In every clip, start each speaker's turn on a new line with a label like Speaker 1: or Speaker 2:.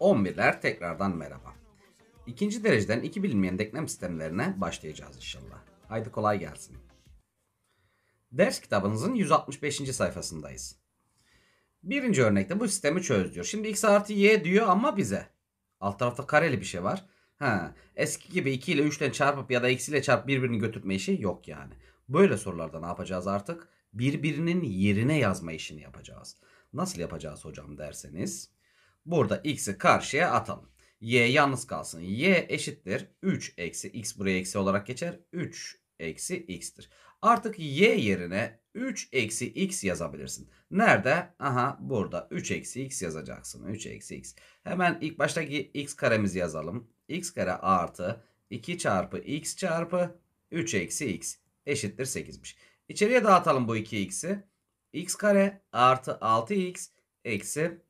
Speaker 1: 11'ler tekrardan merhaba. İkinci dereceden iki bilinmeyen denklem sistemlerine başlayacağız inşallah. Haydi kolay gelsin. Ders kitabınızın 165. sayfasındayız. Birinci örnekte bu sistemi çöz diyor. Şimdi x artı y diyor ama bize. Alt tarafta kareli bir şey var. Ha, eski gibi 2 ile 3 ile çarpıp ya da x ile çarp birbirini götürme işi yok yani. Böyle sorularda ne yapacağız artık? Birbirinin yerine yazma işini yapacağız. Nasıl yapacağız hocam derseniz. Burada x'i karşıya atalım. y yalnız kalsın. y eşittir 3 eksi x buraya eksi olarak geçer. 3 eksi x'tir. Artık y yerine 3 eksi x yazabilirsin. Nerede? Aha burada 3 eksi x yazacaksın. 3 eksi x. Hemen ilk baştaki x karemizi yazalım. x kare artı 2 çarpı x çarpı 3 eksi x eşittir 8'miş. İçeriye dağıtalım bu 2x'i x kare artı 6x eksi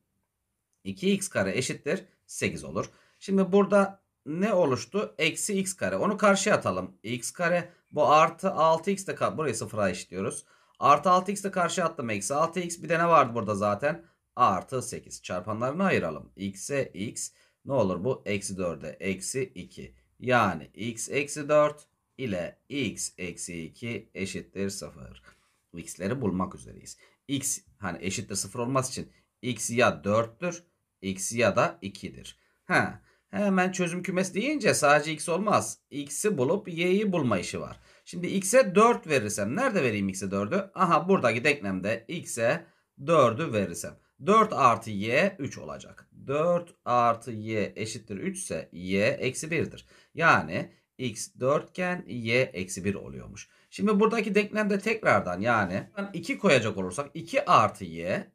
Speaker 1: 2x kare eşittir 8 olur. Şimdi burada ne oluştu? Eksi x kare. Onu karşıya atalım. x kare bu artı 6x de burayı sıfıra eşitliyoruz. Artı 6x de karşıya attım. Eksi 6x bir de ne vardı burada zaten? Artı 8. Çarpanlarını ayıralım. x'e x ne olur bu? Eksi 4'e eksi 2. Yani x eksi 4 ile x eksi 2 eşittir 0 x'leri bulmak üzereyiz. x hani eşittir 0 olması için x ya 4'tür x ya da 2'dir. Ha, hemen çözüm kümesi deyince sadece x olmaz. x'i bulup y'yi bulma işi var. Şimdi x'e 4 verirsem nerede vereyim x'e 4'ü? Aha buradaki denklemde x'e 4'ü verirsem. 4 artı y 3 olacak. 4 artı y eşittir 3 ise y eksi 1'dir. Yani x 4 iken y eksi 1 oluyormuş. Şimdi buradaki denklemde tekrardan yani 2 koyacak olursak 2 artı y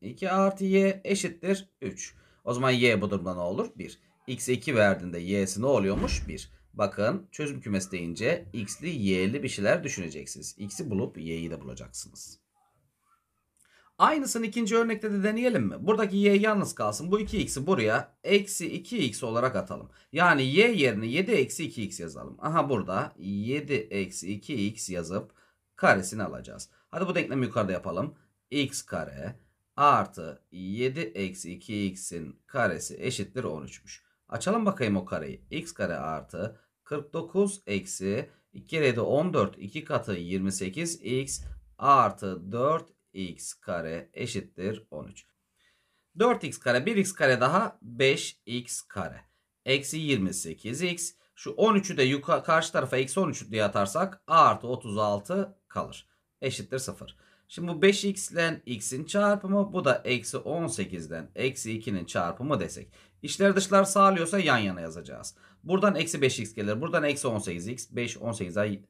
Speaker 1: 2 artı y eşittir 3. O zaman y bu durumda ne olur? 1. X 2 verdiğinde y'si ne oluyormuş? 1. Bakın çözüm kümesi deyince x'li y'li bir şeyler düşüneceksiniz. X'i bulup y'yi de bulacaksınız. Aynısını ikinci örnekte de deneyelim mi? Buradaki y yalnız kalsın. Bu 2x'i buraya eksi 2x olarak atalım. Yani y yerine 7 eksi 2x yazalım. Aha burada 7 eksi 2x yazıp karesini alacağız. Hadi bu denklemi yukarıda yapalım. x kare artı 7 eksi 2x'in karesi eşittir 13'müş. Açalım bakayım o kareyi. x kare artı 49 eksi 2 kere de 14 2 katı 28 x artı 4 x kare eşittir 13. 4x kare 1x kare daha 5x kare. Eksi 28x. Şu 13'ü de yukarı, karşı tarafa eksi 13 diye atarsak a artı 36 kalır. Eşittir 0. Şimdi bu 5x ile x'in çarpımı bu da eksi 18'den eksi 2'nin çarpımı desek. İçler dışlar sağlıyorsa yan yana yazacağız. Buradan eksi 5x gelir. Buradan eksi 18x. 5 18 18'e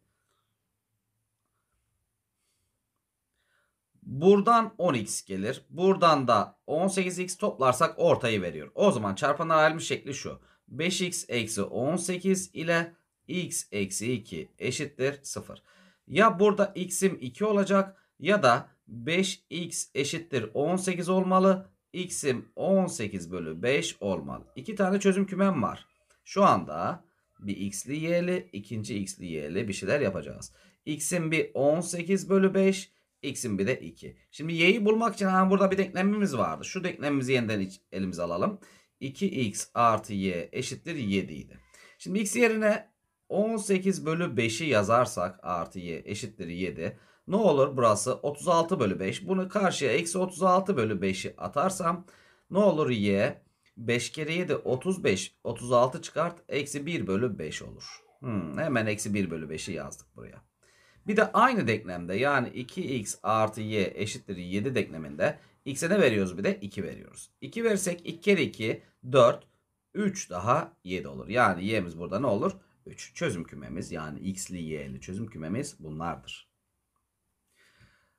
Speaker 1: Buradan 10x gelir. Buradan da 18x toplarsak ortayı veriyor. O zaman çarpanlar ayrılmış şekli şu. 5x eksi 18 ile x eksi 2 eşittir 0. Ya burada x'im 2 olacak ya da 5x eşittir 18 olmalı. x'im 18 bölü 5 olmalı. İki tane çözüm kümem var. Şu anda bir x'li y'li ikinci x'li y'li bir şeyler yapacağız. x'im bir 18 bölü 5 X'in bir de 2. Şimdi y'yi bulmak için ha, burada bir denklemimiz vardı. Şu denklemimizi yeniden elimize alalım. 2x artı y eşittir 7 idi. Şimdi x yerine 18 bölü 5'i yazarsak artı y eşittir 7. Ne olur burası 36 bölü 5. Bunu karşıya eksi 36 bölü 5'i atarsam ne olur y 5 kere 7 35 36 çıkart eksi 1 bölü 5 olur. Hmm, hemen eksi 1 bölü 5'i yazdık buraya. Bir de aynı denklemde yani 2x artı y eşittir 7 denkleminde x'e ne veriyoruz bir de 2 veriyoruz. 2 versek 2 kere 2 4 3 daha 7 olur. Yani y'miz burada ne olur? 3. Çözüm kümemiz yani x'li y'li çözüm kümemiz bunlardır.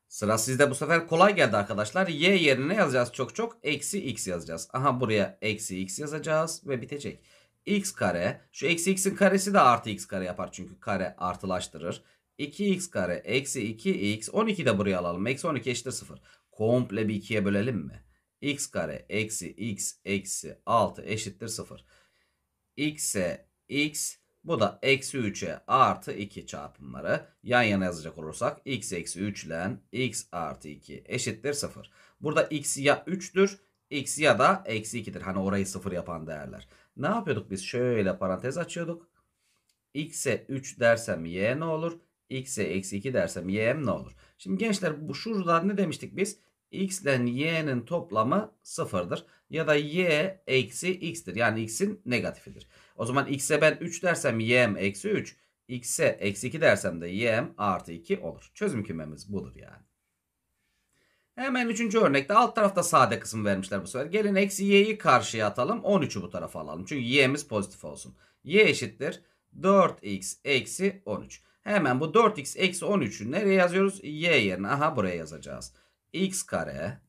Speaker 1: Sıra sizde bu sefer kolay geldi arkadaşlar. Y yerine yazacağız çok çok. Eksi x yazacağız. Aha buraya eksi x yazacağız ve bitecek. x kare. Şu eksi x'in karesi de artı x kare yapar. Çünkü kare artılaştırır. 2x kare eksi 2x 12 de buraya alalım. Eksi 12 eşittir 0. Komple bir 2'ye bölelim mi? x kare eksi x eksi 6 eşittir 0. x'e x bu da eksi 3'e artı 2 çarpımları yan yana yazacak olursak x eksi 3 ile x artı 2 eşittir 0. Burada x ya 3'tür x ya da eksi 2'dir. Hani orayı 0 yapan değerler. Ne yapıyorduk biz? Şöyle parantez açıyorduk. x'e 3 dersem y ne olur? x'e eksi 2 dersem y'm ne olur? Şimdi gençler bu şurada ne demiştik biz? x ile y'nin toplamı sıfırdır. Ya da y eksi x'tir. Yani x'in negatifidir. O zaman x'e ben 3 dersem y'm eksi 3. x'e eksi 2 dersem de y'm artı 2 olur. Çözüm kümemiz budur yani. Hemen üçüncü örnekte alt tarafta sade kısım vermişler bu sefer. Gelin eksi y'yi karşıya atalım. 13'ü bu tarafa alalım. Çünkü y'miz pozitif olsun. y eşittir 4x eksi 13. Hemen bu 4x eksi 13'ü nereye yazıyoruz? Y yerine. Aha buraya yazacağız. x kare.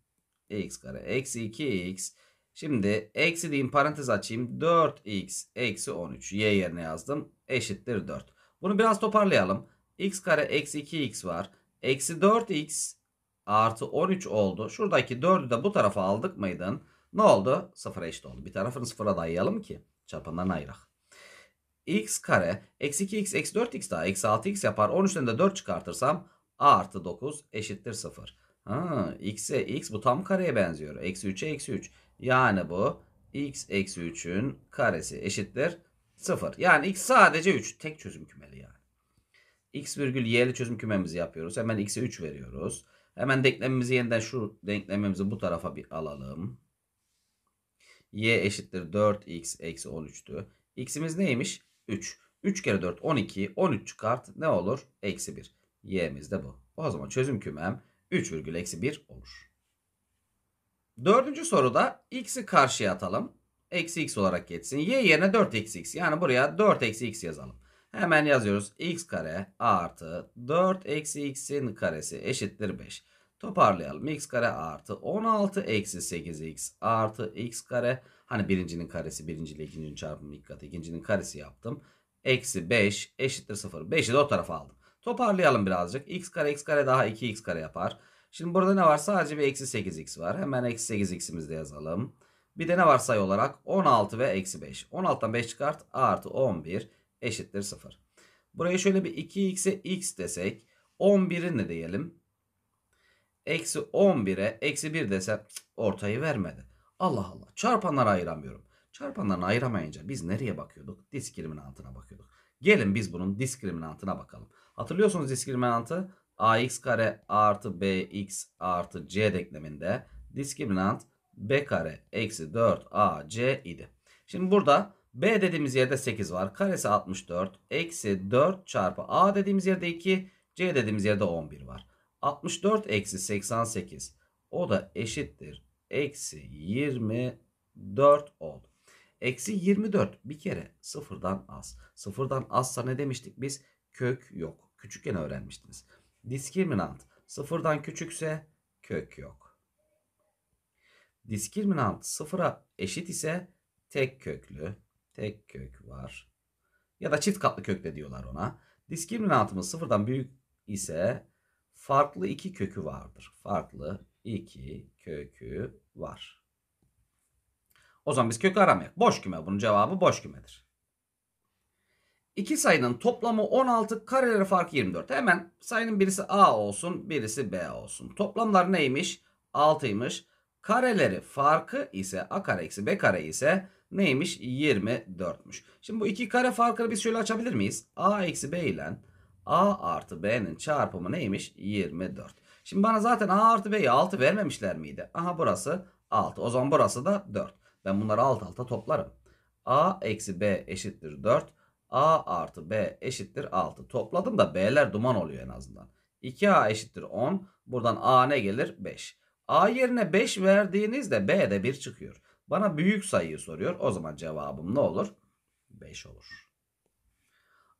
Speaker 1: x kare. Eksi 2x. Şimdi eksi diyeyim parantez açayım. 4x eksi 13. Y yerine yazdım. Eşittir 4. Bunu biraz toparlayalım. x kare eksi 2x var. Eksi 4x artı 13 oldu. Şuradaki 4'ü de bu tarafa aldık mıydın? Ne oldu? Sıfıra eşit oldu. Bir tarafını 0'a dayayalım ki çarpanlarını ayırak x kare eksi 2x eksi 4x daha eksi 6x yapar. 13'ten de 4 çıkartırsam a artı 9 eşittir 0. Ha, x'e x bu tam kareye benziyor. Eksi 3'e eksi 3. Yani bu x eksi 3'ün karesi eşittir 0. Yani x sadece 3. Tek çözüm kümeli yani. x virgül y'li çözüm kümemizi yapıyoruz. Hemen x'e 3 veriyoruz. Hemen denklemimizi yeniden şu denklemimizi bu tarafa bir alalım. y eşittir 4x eksi 13'tü. x'imiz neymiş? 3. 3 kere 4 12. 13 çıkart ne olur? Eksi 1. Y'miz de bu. O zaman çözüm kümem 3 virgül eksi 1 olur. Dördüncü soruda x'i karşıya atalım. Eksi x olarak geçsin. Y yerine 4 eksi x. Yani buraya 4 eksi x yazalım. Hemen yazıyoruz. x kare artı 4 eksi x'in karesi eşittir 5. Toparlayalım. x kare artı 16 eksi 8x artı x kare artı Hani birincinin karesi birinciyle ikincinin çarpımı ilk katı ikincinin karesi yaptım. Eksi 5 eşittir 0. 5'i de o tarafa aldım. Toparlayalım birazcık. x kare x kare daha 2x kare yapar. Şimdi burada ne var? Sadece bir eksi 8x var. Hemen eksi 8x'imizi de yazalım. Bir de ne var sayı olarak? 16 ve eksi 5. 16'dan 5 çıkart. Artı 11 eşittir 0. Buraya şöyle bir 2x'e x desek. 11'i ne diyelim? Eksi 11'e eksi 1 desem ortayı vermedi. Allah Allah. Çarpanlara ayıramıyorum. Çarpanlarını ayıramayınca biz nereye bakıyorduk? Diskriminantına bakıyorduk. Gelin biz bunun diskriminantına bakalım. Hatırlıyorsunuz diskriminantı ax kare artı bx artı c denkleminde diskriminant b kare eksi 4ac idi. Şimdi burada b dediğimiz yerde 8 var. Karesi 64 eksi 4 çarpı a dediğimiz yerde 2 c dediğimiz yerde 11 var. 64 eksi 88 o da eşittir eksi 24 oldu. Eksi 24 bir kere sıfırdan az. Sıfırdan azsa ne demiştik biz? Kök yok. Küçükken öğrenmiştiniz. Diskriminant sıfırdan küçükse kök yok. Diskriminant sıfıra eşit ise tek köklü. Tek kök var. Ya da çift katlı kök de diyorlar ona. Diskriminantımız sıfırdan büyük ise farklı iki kökü vardır. Farklı 2 kökü var. O zaman biz kökü aramayak. Boş küme. Bunun cevabı boş kümedir. İki sayının toplamı 16 kareleri farkı 24. Hemen sayının birisi A olsun birisi B olsun. Toplamlar neymiş? 6'ymış. Kareleri farkı ise A kare eksi B kare ise neymiş? 24'müş. Şimdi bu iki kare farkını biz şöyle açabilir miyiz? A eksi B ile A artı B'nin çarpımı neymiş? 24. Şimdi bana zaten A artı B'ye 6 vermemişler miydi? Aha burası 6. O zaman burası da 4. Ben bunları alt alta toplarım. A eksi B eşittir 4. A artı B eşittir 6. Topladım da B'ler duman oluyor en azından. 2A eşittir 10. Buradan A ne gelir? 5. A yerine 5 verdiğinizde b'de de 1 çıkıyor. Bana büyük sayıyı soruyor. O zaman cevabım ne olur? 5 olur.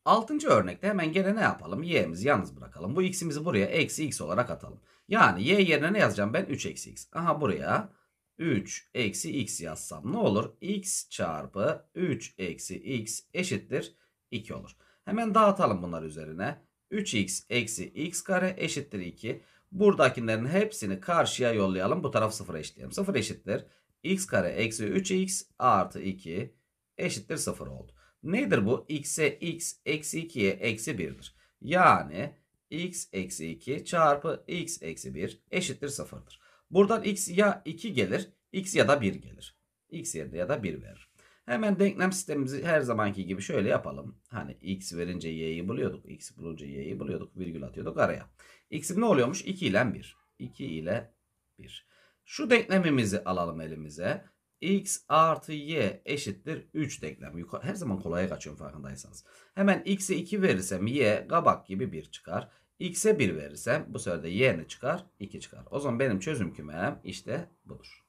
Speaker 1: Altıncı örnekte hemen gene ne yapalım? Y'mizi yalnız bırakalım. Bu x'imizi buraya eksi x olarak atalım. Yani y yerine ne yazacağım ben? 3 eksi x. Aha buraya 3 eksi x yazsam ne olur? x çarpı 3 eksi x eşittir 2 olur. Hemen dağıtalım bunları üzerine. 3x eksi x kare eşittir 2. Buradakilerin hepsini karşıya yollayalım. Bu taraf 0 eşitleyelim. 0 eşittir. x kare eksi 3x artı 2 eşittir 0 oldu. Nedir bu? X'e x eksi 2'ye eksi 1'dir. Yani x eksi 2 çarpı x eksi 1 eşittir 0'dır. Buradan x ya 2 gelir x ya da 1 gelir. x yerine ya da 1 verir. Hemen denklem sistemimizi her zamanki gibi şöyle yapalım. Hani x verince y'yi buluyorduk. x bulunca y'yi buluyorduk. Virgül atıyorduk araya. x'im ne oluyormuş? 2 ile 1. 2 ile 1. Şu denklemimizi alalım elimize x artı y eşittir 3 denklem. her zaman kolaya kaçıyorum farkındaysanız. Hemen x'e 2 verirsem y kabak gibi 1 çıkar. x'e 1 verirsem bu sefer de y ne çıkar? 2 çıkar. O zaman benim çözüm kümem işte budur.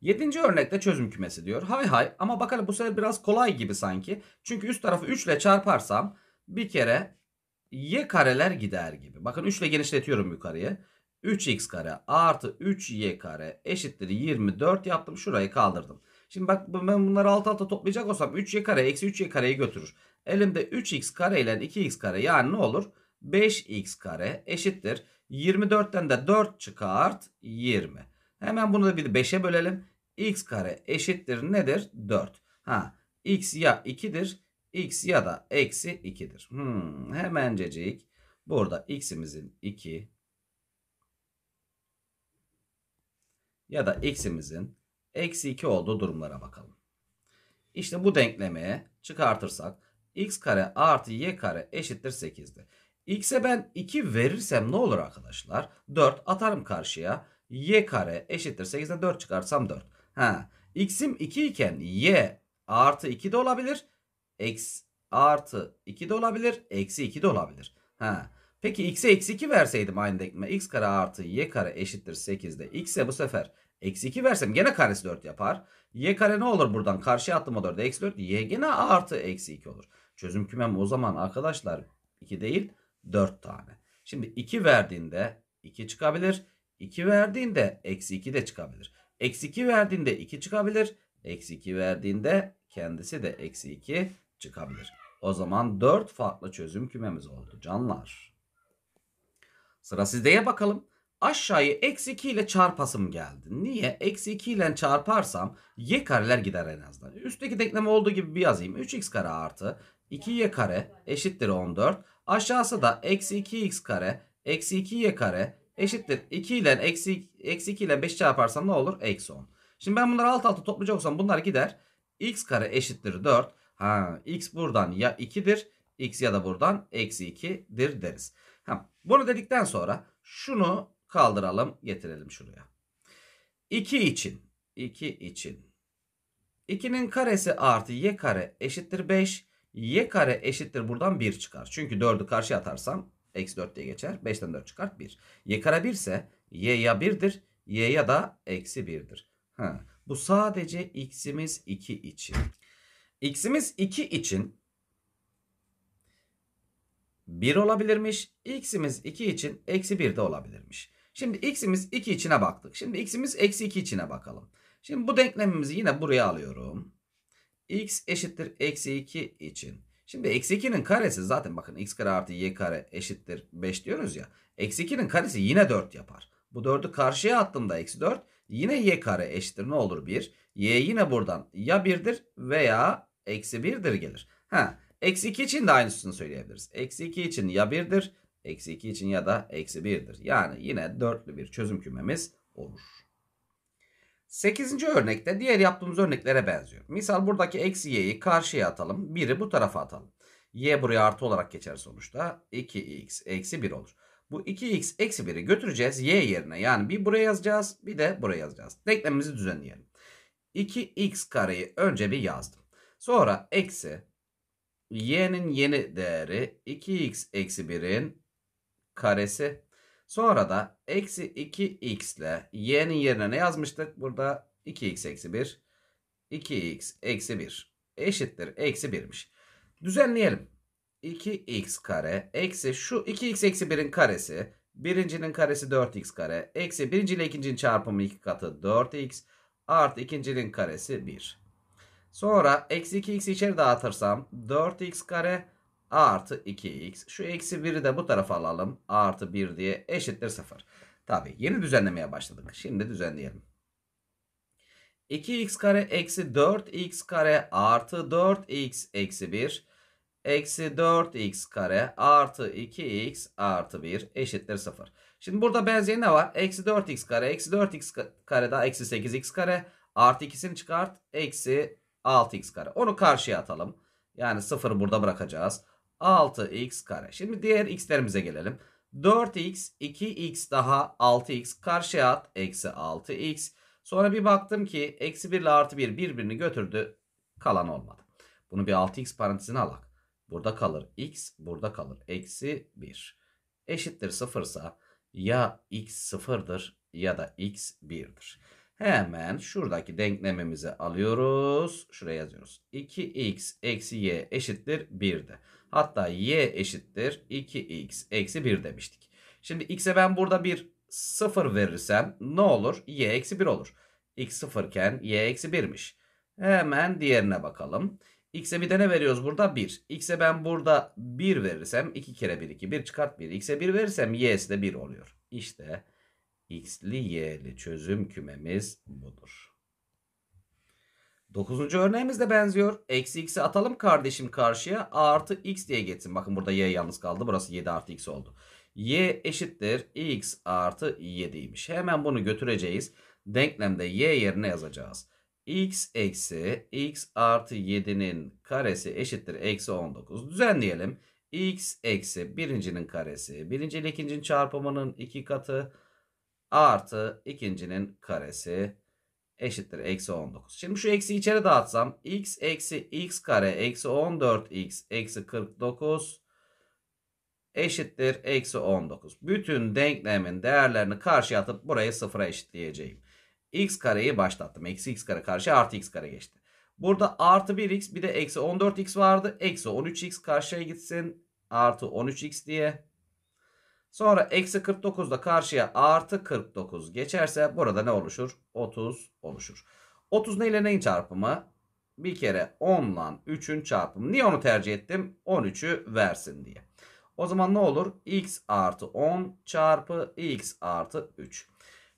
Speaker 1: Yedinci örnekte çözüm kümesi diyor. Hay hay ama bakalım bu sefer biraz kolay gibi sanki. Çünkü üst tarafı 3 ile çarparsam bir kere y kareler gider gibi. Bakın 3 ile genişletiyorum yukarıya. 3x kare artı 3y kare eşittir 24 yaptım. Şurayı kaldırdım. Şimdi bak ben bunları alt alta toplayacak olsam 3y kare eksi 3y kareyi götürür. Elimde 3x kare ile 2x kare yani ne olur? 5x kare eşittir. 24'ten de 4 çıkart 20. Hemen bunu da bir 5'e bölelim. x kare eşittir nedir? 4. Ha x ya 2'dir x ya da eksi 2'dir. Hmm, hemencecik burada x'imizin 2 ya da x'imizin eksi 2 olduğu durumlara bakalım. İşte bu denklemeye çıkartırsak x kare artı y kare eşittir 8'di. X'e ben 2 verirsem ne olur arkadaşlar? 4 atarım karşıya. Y kare eşittir 8'den 4 çıkarsam 4. Ha, x'im 2 iken y artı 2 de olabilir. X artı 2 de olabilir. Eksi 2 de olabilir. Ha, Peki x'e eksi 2 verseydim aynı denkleme x kare artı y kare eşittir 8'de x'e bu sefer eksi 2 versem gene karesi 4 yapar. y kare ne olur buradan karşıya attım o 4'e x 4 y gene artı eksi 2 olur. Çözüm kümem o zaman arkadaşlar 2 değil 4 tane. Şimdi 2 verdiğinde 2 çıkabilir. 2 verdiğinde eksi 2 de çıkabilir. Eksi 2 verdiğinde 2 çıkabilir. Eksi 2 verdiğinde kendisi de eksi 2 çıkabilir. O zaman 4 farklı çözüm kümemiz oldu canlar. Sıra sizdeye bakalım. Aşağıyı eksi 2 ile çarpasım geldi. Niye? Eksi 2 ile çarparsam y kareler gider en azından. Üstteki denklem olduğu gibi bir yazayım. 3x kare artı 2y kare eşittir 14. Aşağısı da eksi 2x kare eksi 2y kare eşittir 2 ile eksi, eksi 2 ile 5 çarparsam ne olur? Eksi 10. Şimdi ben bunları alt alta toplayacak olsam bunlar gider. x kare eşittir 4. Ha, x buradan ya 2'dir x ya da buradan eksi 2'dir deriz. Ha, bunu dedikten sonra şunu kaldıralım getirelim şuraya. 2 için 2 için 2'nin karesi artı y kare eşittir 5 y kare eşittir buradan 1 çıkar. Çünkü 4'ü karşıya atarsam eksi 4 diye geçer. 5'ten 4 çıkar 1. y kare 1 ise y ya 1'dir y ya da eksi 1'dir. Ha, bu sadece x'imiz 2 için. X'imiz 2 için 1 olabilirmiş. X'imiz 2 için eksi 1 de olabilirmiş. Şimdi x'imiz 2 içine baktık. Şimdi x'imiz eksi 2 içine bakalım. Şimdi bu denklemimizi yine buraya alıyorum. x eşittir eksi 2 için. Şimdi eksi 2'nin karesi zaten bakın x kare artı y kare eşittir 5 diyoruz ya. Eksi 2'nin karesi yine 4 yapar. Bu 4'ü karşıya attığımda eksi 4 yine y kare eşittir ne olur 1. Y yine buradan ya 1'dir veya eksi 1'dir gelir. Ha, Eksi 2 için de aynısını söyleyebiliriz. Eksi 2 için ya 1'dir, eksi 2 için ya da eksi 1'dir. Yani yine dörtlü bir çözüm kümemiz olur. Sekizinci örnekte diğer yaptığımız örneklere benziyor. Misal buradaki eksi y'yi karşıya atalım. 1'i bu tarafa atalım. y buraya artı olarak geçer sonuçta. 2x eksi 1 olur. Bu 2x eksi 1'i götüreceğiz y yerine. Yani bir buraya yazacağız bir de buraya yazacağız. Denklemimizi düzenleyelim. 2x kareyi önce bir yazdım. Sonra eksi y'nin yeni değeri 2x eksi 1'in karesi. Sonra da eksi 2x ile y'nin yerine ne yazmıştık? Burada 2x eksi 1. 2x eksi 1 eşittir eksi 1'miş. Düzenleyelim. 2x kare eksi şu 2x eksi 1'in karesi. Birincinin karesi 4x kare. Eksi birinci ile ikincinin çarpımı 2 katı 4x. Artı ikincinin karesi 1. Sonra eksi 2x içeri dağıtırsam 4x kare artı 2x. Şu eksi 1'i de bu tarafa alalım. Artı 1 diye eşittir 0. Tabi yeni düzenlemeye başladık. Şimdi düzenleyelim. 2x kare eksi 4x kare artı 4x eksi 1. Eksi 4x kare artı 2x artı 1 eşittir 0. Şimdi burada benzeri ne var? Eksi 4x kare eksi 4x kare daha eksi 8x kare artı 2'sini çıkart. Eksi 6x kare. Onu karşıya atalım. Yani 0 burada bırakacağız. 6x kare. Şimdi diğer x'lerimize gelelim. 4x 2x daha 6x karşıya at. Eksi 6x. Sonra bir baktım ki eksi 1 ile artı 1 birbirini götürdü. Kalan olmadı. Bunu bir 6x parantezine alak. Burada kalır x burada kalır. Eksi 1 eşittir 0 ise ya x 0'dır ya da x 1'dir. Hemen şuradaki denklemimizi alıyoruz. Şuraya yazıyoruz. 2x eksi y eşittir 1'de. Hatta y eşittir 2x eksi 1 demiştik. Şimdi x'e ben burada bir 0 verirsem ne olur? y eksi 1 olur. x 0 iken y eksi 1'miş. Hemen diğerine bakalım. X'e bir de ne veriyoruz burada? 1. X'e ben burada 1 verirsem 2 kere 1 2 1 çıkart 1. X'e 1 verirsem y'si de 1 oluyor. İşte x'li y'li çözüm kümemiz budur. Dokuzuncu örneğimiz de benziyor. Eksi x'i atalım kardeşim karşıya. artı x diye geçsin. Bakın burada y yalnız kaldı. Burası 7 artı x oldu. y eşittir x artı 7'ymiş. Hemen bunu götüreceğiz. Denklemde y yerine yazacağız. x eksi x artı 7'nin karesi eşittir eksi 19. Düzenleyelim. x eksi birincinin karesi. Birinci ile ikincinin çarpımının iki katı artı ikincinin karesi eşittir eksi 19. Şimdi şu eksi içeri dağıtsam x eksi x kare eksi 14x eksi 49 eşittir eksi 19. Bütün denklemin değerlerini karşıya atıp burayı sıfıra eşitleyeceğim. x kareyi başlattım. Eksi x kare karşı artı x kare geçti. Burada artı 1x bir de eksi 14x vardı. Eksi 13x karşıya gitsin. Artı 13x diye. Sonra eksi 49 da karşıya artı 49 geçerse burada ne oluşur? 30 oluşur. 30 ne ile neyin çarpımı? Bir kere 10 ile 3'ün çarpımı. Niye onu tercih ettim? 13'ü versin diye. O zaman ne olur? x artı 10 çarpı x artı 3.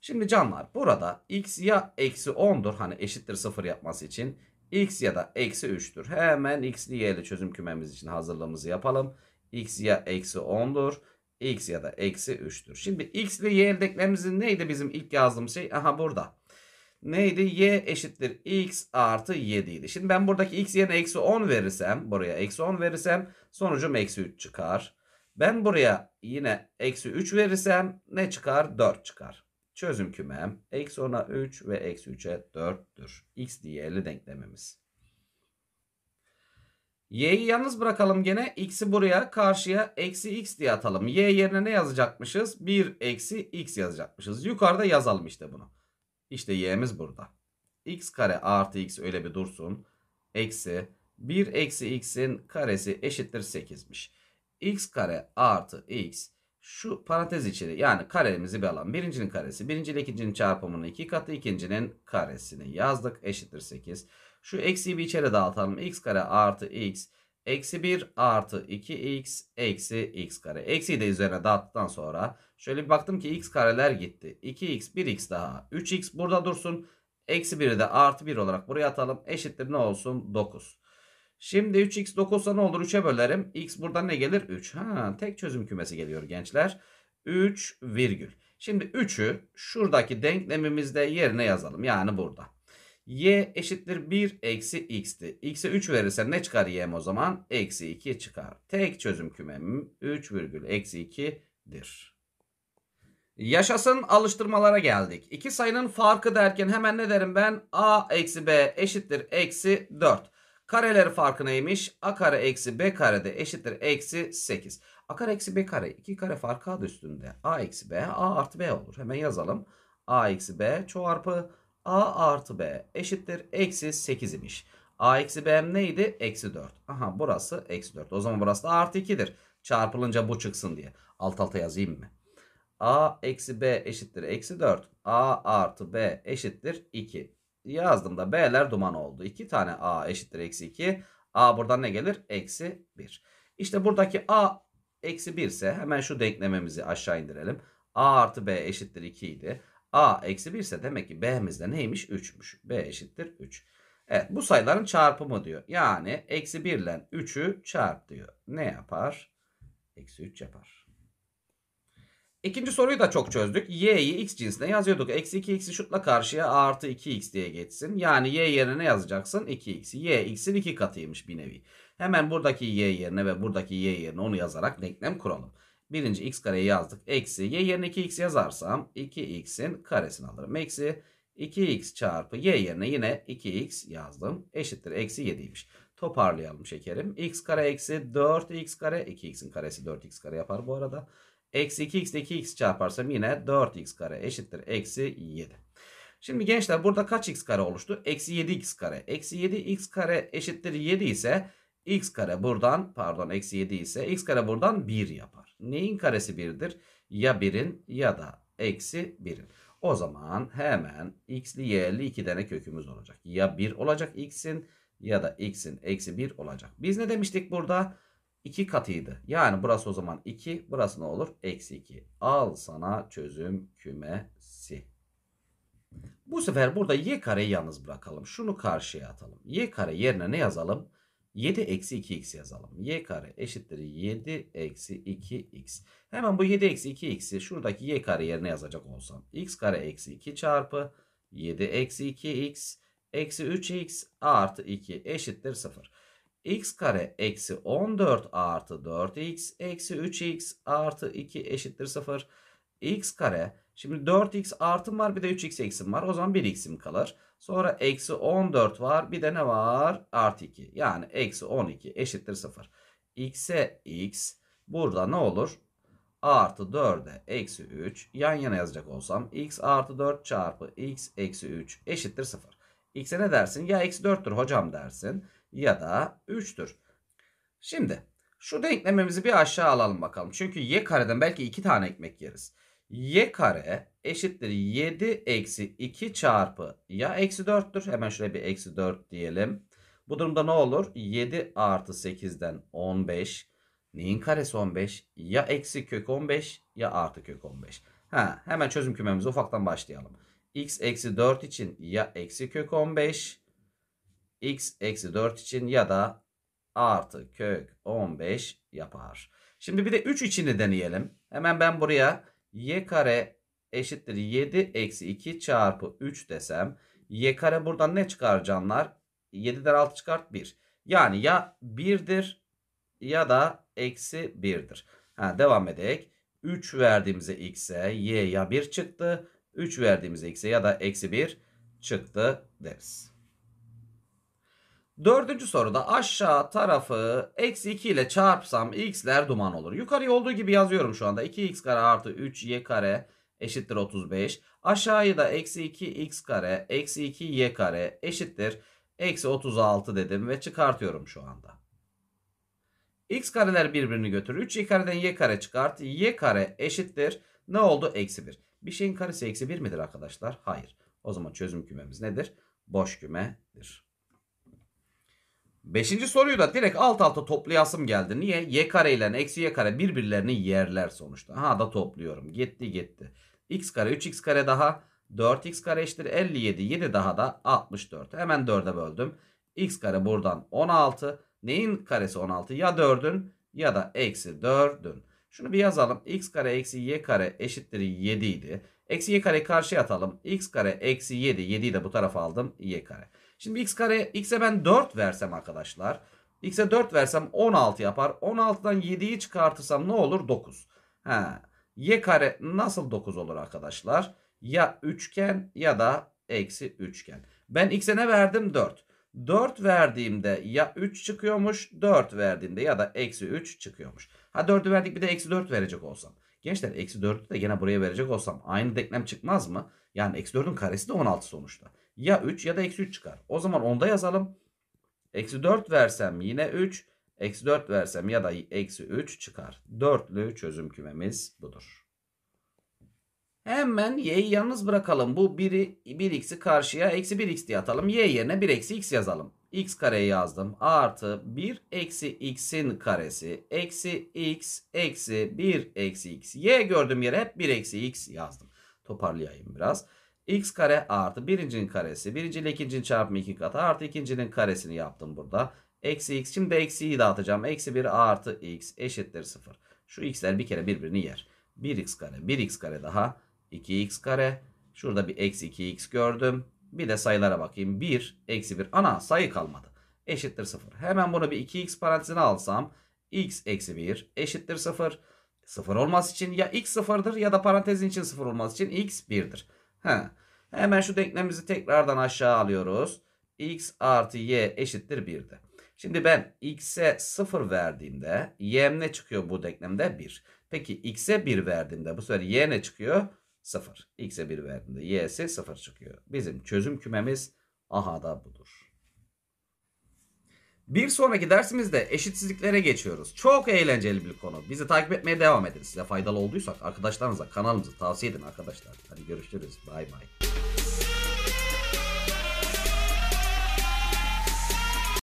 Speaker 1: Şimdi canlar burada x ya eksi 10'dur. Hani eşittir 0 yapması için. x ya da eksi 3'tür. Hemen x'li ile çözüm kümemiz için hazırlığımızı yapalım. x ya eksi 10'dur x ya da eksi 3'tür. Şimdi x ile y elde neydi bizim ilk yazdığımız şey? Aha burada. Neydi? y eşittir x artı 7 idi. Şimdi ben buradaki x yerine eksi 10 verirsem buraya eksi 10 verirsem sonucum eksi 3 çıkar. Ben buraya yine eksi 3 verirsem ne çıkar? 4 çıkar. Çözüm kümem eksi 10'a 3 ve eksi 3'e 4'tür. x diye 50 denklemimiz. Y'yi yalnız bırakalım gene. X'i buraya karşıya eksi x diye atalım. Y yerine ne yazacakmışız? 1 eksi x yazacakmışız. Yukarıda yazalım işte bunu. İşte y'miz burada. x kare artı x öyle bir dursun. Eksi 1 eksi x'in karesi eşittir 8'miş. x kare artı x şu parantez içeri yani karemizi bir alan. Birincinin karesi. Birinci ile ikincinin çarpımının iki katı. ikincinin karesini yazdık. Eşittir 8. Şu eksiyi bir içeri dağıtalım. x kare artı x eksi 1 artı 2x eksi x kare. Eksiyi de üzerine dağıttıktan sonra şöyle bir baktım ki x kareler gitti. 2x 1x daha 3x burada dursun. Eksi 1'i de artı 1 olarak buraya atalım. Eşittir ne olsun 9. Şimdi 3x 9'sa ne olur 3'e bölerim. x buradan ne gelir 3. Ha, tek çözüm kümesi geliyor gençler. 3 virgül. Şimdi 3'ü şuradaki denklemimizde yerine yazalım. Yani burada y eşittir 1 eksi x'ti. X'e 3 verirse ne çıkar y'm o zaman? Eksi 2 çıkar. Tek çözüm kümem 3 virgül eksi 2'dir. Yaşasın alıştırmalara geldik. İki sayının farkı derken hemen ne derim ben? a eksi b eşittir eksi 4. Kareleri farkı neymiş? a kare eksi b kare de eşittir eksi 8. a kare eksi b kare 2 kare farkı adı üstünde. a eksi b a artı b olur. Hemen yazalım. a eksi b çoğarpı A artı B eşittir eksi 8 imiş. A eksi B neydi? Eksi 4. Aha burası eksi 4. O zaman burası da artı 2'dir. Çarpılınca bu çıksın diye. Alt alta yazayım mı? A eksi B eşittir eksi 4. A artı B eşittir 2. Yazdım da B'ler duman oldu. 2 tane A eşittir eksi 2. A buradan ne gelir? Eksi 1. İşte buradaki A eksi 1 ise hemen şu denklemimizi aşağı indirelim. A artı B eşittir 2 idi. A eksi 1 ise demek ki B'miz de neymiş? 3'müş. B eşittir 3. Evet bu sayıların çarpımı diyor. Yani eksi 1 ile 3'ü çarp diyor. Ne yapar? Eksi 3 yapar. İkinci soruyu da çok çözdük. Y'yi x cinsine yazıyorduk. Eksi 2x'i şutla karşıya artı 2x diye geçsin. Yani y yerine ne yazacaksın? 2x'i. Y x'in 2 katıymış bir nevi. Hemen buradaki y yerine ve buradaki y yerine onu yazarak denklem kuralım. Birinci x kareyi yazdık. Eksi y yerine 2x yazarsam 2x'in karesini alırım. Eksi 2x çarpı y yerine yine 2x yazdım. Eşittir eksi 7'ymiş. Toparlayalım şekerim. x kare eksi 4x kare. 2x'in karesi 4x kare yapar bu arada. Eksi 2x de 2x çarparsam yine 4x kare eşittir eksi 7. Şimdi gençler burada kaç x kare oluştu? Eksi 7x kare. Eksi 7x kare eşittir 7 ise x kare buradan pardon eksi 7 ise x kare buradan 1 yapar. Neyin karesi 1'dir? Ya 1'in ya da eksi 1'in. O zaman hemen x'li y'li 2 tane kökümüz olacak. Ya 1 olacak x'in ya da x'in eksi 1 olacak. Biz ne demiştik burada? 2 katıydı. Yani burası o zaman 2. Burası ne olur? Eksi 2. Al sana çözüm kümesi. Bu sefer burada y kareyi yalnız bırakalım. Şunu karşıya atalım. y kare yerine ne yazalım? 7 eksi 2x yazalım. y kare eşittir 7 eksi 2x. Hemen bu 7 eksi 2x'i şuradaki y kare yerine yazacak olsam. x kare eksi 2 çarpı 7 eksi 2x eksi 3x artı 2 eşittir 0. x kare eksi 14 artı 4x eksi 3x artı 2 eşittir 0. x kare şimdi 4x artım var bir de 3x eksim var. O zaman 1x'im kalır. Sonra eksi 14 var. Bir de ne var? Artı 2. Yani eksi 12 eşittir 0. X'e x. Burada ne olur? Artı 4'e eksi 3. Yan yana yazacak olsam. X artı 4 çarpı x eksi 3 eşittir 0. X'e ne dersin? Ya eksi 4'tür hocam dersin. Ya da 3'tür. Şimdi şu denklemimizi bir aşağı alalım bakalım. Çünkü y kareden belki 2 tane ekmek yeriz y kare eşittir 7 eksi 2 çarpı ya eksi 4'tür. Hemen şuraya bir eksi 4 diyelim. Bu durumda ne olur? 7 artı 8'den 15. Neyin karesi 15? Ya eksi kök 15 ya artı kök 15. Ha, hemen çözüm kümemize ufaktan başlayalım. x eksi 4 için ya eksi kök 15. x eksi 4 için ya da artı kök 15 yapar. Şimdi bir de 3 içini deneyelim. Hemen ben buraya y kare eşittir 7 eksi 2 çarpı 3 desem y kare buradan ne çıkar canlar? 7'den 6 çıkart 1. Yani ya 1'dir ya da eksi 1'dir. Ha, devam edek. 3 verdiğimize x'e y ya 1 çıktı. 3 verdiğimize x'e ya da eksi 1 çıktı deriz. Dördüncü soruda aşağı tarafı eksi 2 ile çarpsam x'ler duman olur. Yukarıya olduğu gibi yazıyorum şu anda. 2x kare artı 3y kare eşittir 35. Aşağıyı da eksi 2x kare eksi 2y kare eşittir eksi 36 dedim ve çıkartıyorum şu anda. x kareler birbirini götürür. 3y kareden y kare çıkart. y kare eşittir. Ne oldu? Eksi 1. Bir şeyin karesi eksi 1 midir arkadaşlar? Hayır. O zaman çözüm kümemiz nedir? Boş kümedir. Beşinci soruyu da direkt alt alta toplayasım geldi. Niye? Y kare ile eksi y kare birbirlerini yerler sonuçta. Ha da topluyorum. Gitti gitti. X kare 3x kare daha 4x kare eşittir 57. 7 daha da 64. Hemen 4'e böldüm. X kare buradan 16. Neyin karesi 16? Ya 4'ün ya da eksi 4'ün. Şunu bir yazalım. X kare eksi y kare eşittir 7 idi. Eksi y kare karşıya atalım. X kare eksi 7. 7'yi de bu tarafa aldım. Y kare. Şimdi x kare x'e ben 4 versem arkadaşlar. X'e 4 versem 16 yapar. 16'dan 7'yi çıkartırsam ne olur? 9. Ha. Y kare nasıl 9 olur arkadaşlar? Ya üçgen ya da eksi üçgen. Ben x'e ne verdim? 4. 4 verdiğimde ya 3 çıkıyormuş 4 verdiğimde ya da eksi 3 çıkıyormuş. Ha 4'ü verdik bir de eksi 4 verecek olsam. Gençler eksi 4'ü de gene buraya verecek olsam aynı denklem çıkmaz mı? Yani eksi 4'ün karesi de 16 sonuçta ya 3 ya da eksi 3 çıkar. O zaman onda yazalım. Eksi 4 versem yine 3. Eksi 4 versem ya da eksi 3 çıkar. Dörtlü çözüm kümemiz budur. Hemen y'yi yalnız bırakalım. Bu 1'i 1x'i karşıya eksi 1x diye atalım. y yerine 1 eksi x yazalım. x kareyi yazdım. artı 1 eksi x'in karesi. Eksi x eksi 1 eksi x. y gördüğüm yere hep 1 eksi x yazdım. Toparlayayım biraz x kare artı birincinin karesi. Birinciyle ikincinin çarpımı iki katı artı ikincinin karesini yaptım burada. Eksi x. Şimdi eksiyi dağıtacağım. Eksi 1 artı x eşittir 0. Şu x'ler bir kere birbirini yer. 1x kare 1x kare daha 2x kare. Şurada bir eksi 2x gördüm. Bir de sayılara bakayım. 1 eksi 1. Ana sayı kalmadı. Eşittir 0. Hemen bunu bir 2x parantezine alsam. x eksi 1 eşittir 0. 0 olması için ya x 0'dır ya da parantezin için 0 olması için x 1'dir. Ha. Hemen şu denklemimizi tekrardan aşağı alıyoruz. x artı y eşittir 1'di. Şimdi ben x'e 0 verdiğimde y ne çıkıyor bu denklemde? 1. Peki x'e 1 verdiğimde bu sefer y ne çıkıyor? 0. x'e 1 verdiğimde y'si 0 çıkıyor. Bizim çözüm kümemiz aha da budur. Bir sonraki dersimizde eşitsizliklere geçiyoruz. Çok eğlenceli bir konu. Bizi takip etmeye devam edin. Size faydalı olduysak arkadaşlarınıza kanalımızı tavsiye edin arkadaşlar. Hadi görüşürüz. Bay bay.